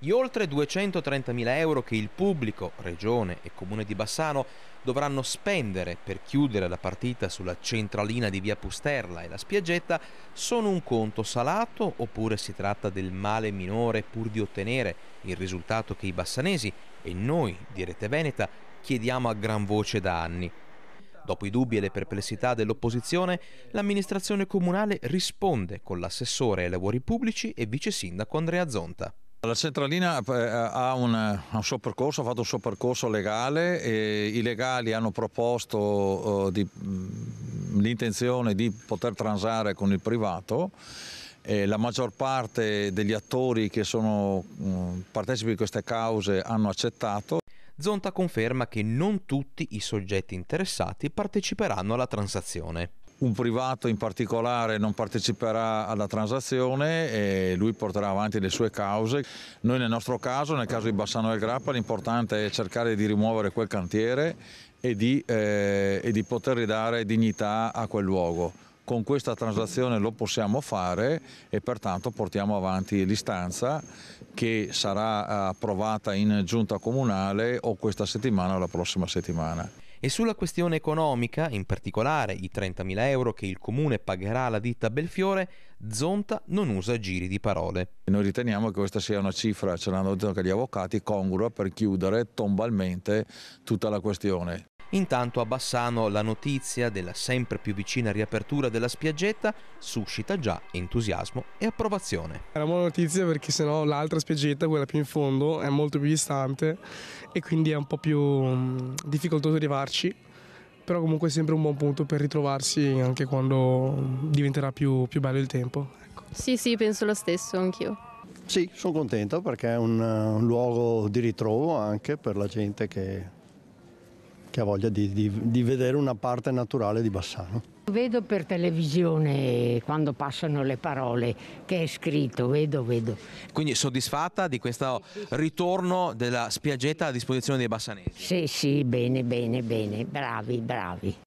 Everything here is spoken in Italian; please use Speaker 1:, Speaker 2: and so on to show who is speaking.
Speaker 1: Gli oltre 230.000 euro che il pubblico, regione e comune di Bassano dovranno spendere per chiudere la partita sulla centralina di via Pusterla e la spiaggetta sono un conto salato oppure si tratta del male minore pur di ottenere il risultato che i bassanesi e noi di Rete Veneta chiediamo a gran voce da anni. Dopo i dubbi e le perplessità dell'opposizione, l'amministrazione comunale risponde con l'assessore ai lavori pubblici e vice sindaco Andrea Zonta.
Speaker 2: La centralina eh, eh, ha un, eh, un, suo percorso, ha fatto un suo percorso legale e i legali hanno proposto eh, mm, l'intenzione di poter transare con il privato. Eh, la maggior parte degli attori che sono mm, partecipi di queste cause hanno accettato. Zonta conferma che non tutti
Speaker 1: i soggetti interessati parteciperanno alla transazione un privato in particolare
Speaker 2: non parteciperà alla transazione e lui porterà avanti le sue cause. Noi nel nostro caso, nel caso di Bassano del Grappa, l'importante è cercare di rimuovere quel cantiere e di, eh, e di poter ridare dignità a quel luogo. Con questa transazione lo possiamo fare e pertanto portiamo avanti l'istanza che sarà approvata in giunta comunale o questa settimana o la prossima settimana.
Speaker 1: E sulla questione economica, in particolare i 30.000 euro che il comune pagherà alla ditta Belfiore, Zonta non usa giri di parole. Noi riteniamo che questa sia una cifra, ce l'hanno detto anche gli avvocati, congrua per chiudere tombalmente tutta la questione. Intanto a Bassano la notizia della sempre più vicina riapertura della spiaggetta suscita già entusiasmo e approvazione.
Speaker 3: È una buona notizia perché sennò l'altra spiaggetta, quella più in fondo, è molto più distante e quindi è un po' più mm, difficoltoso arrivarci, però comunque è sempre un buon punto per ritrovarsi anche quando mm, diventerà più, più bello il tempo. Ecco.
Speaker 1: Sì, sì, penso lo stesso, anch'io.
Speaker 2: Sì, sono contento perché è un, un luogo di ritrovo anche per la gente che che ha voglia di, di, di vedere una parte naturale di Bassano.
Speaker 1: Vedo per televisione quando passano le parole che è scritto, vedo, vedo. Quindi soddisfatta di questo ritorno della spiaggetta a disposizione dei bassanesi?
Speaker 3: Sì, sì, bene, bene, bene, bravi, bravi.